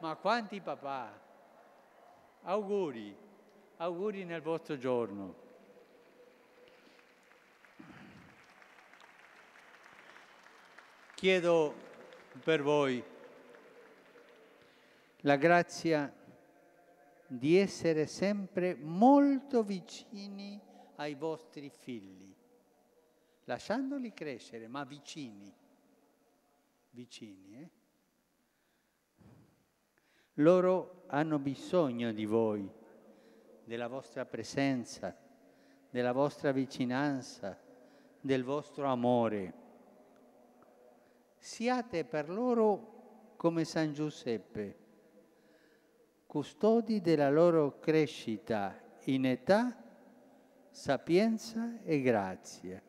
Ma quanti papà? Auguri, auguri nel vostro giorno. Chiedo per voi la grazia di essere sempre molto vicini ai vostri figli, lasciandoli crescere, ma vicini, vicini, eh? Loro hanno bisogno di voi, della vostra presenza, della vostra vicinanza, del vostro amore. Siate per loro come San Giuseppe, custodi della loro crescita in età, sapienza e grazia.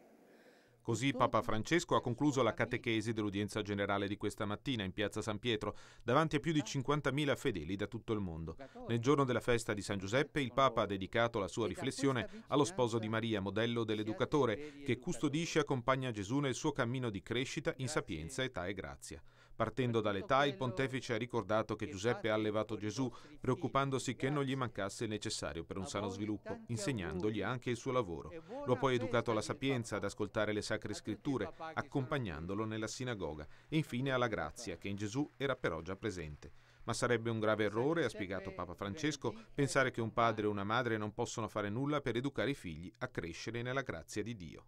Così Papa Francesco ha concluso la catechesi dell'udienza generale di questa mattina in piazza San Pietro, davanti a più di 50.000 eh? fedeli da tutto il mondo. Nel giorno della festa di San Giuseppe, il Papa ha dedicato la sua riflessione allo sposo eh? di Maria, modello dell'educatore, che custodisce e accompagna Gesù nel suo cammino di crescita in sapienza, età e grazia. Partendo dall'età, il pontefice ha ricordato che Giuseppe ha allevato Gesù, preoccupandosi che non gli mancasse il necessario per un sano sviluppo, insegnandogli anche il suo lavoro. Lo ha poi educato alla sapienza, ad ascoltare le sacre scritture, accompagnandolo nella sinagoga, e infine alla grazia, che in Gesù era però già presente. Ma sarebbe un grave errore, ha spiegato Papa Francesco, pensare che un padre e una madre non possono fare nulla per educare i figli a crescere nella grazia di Dio.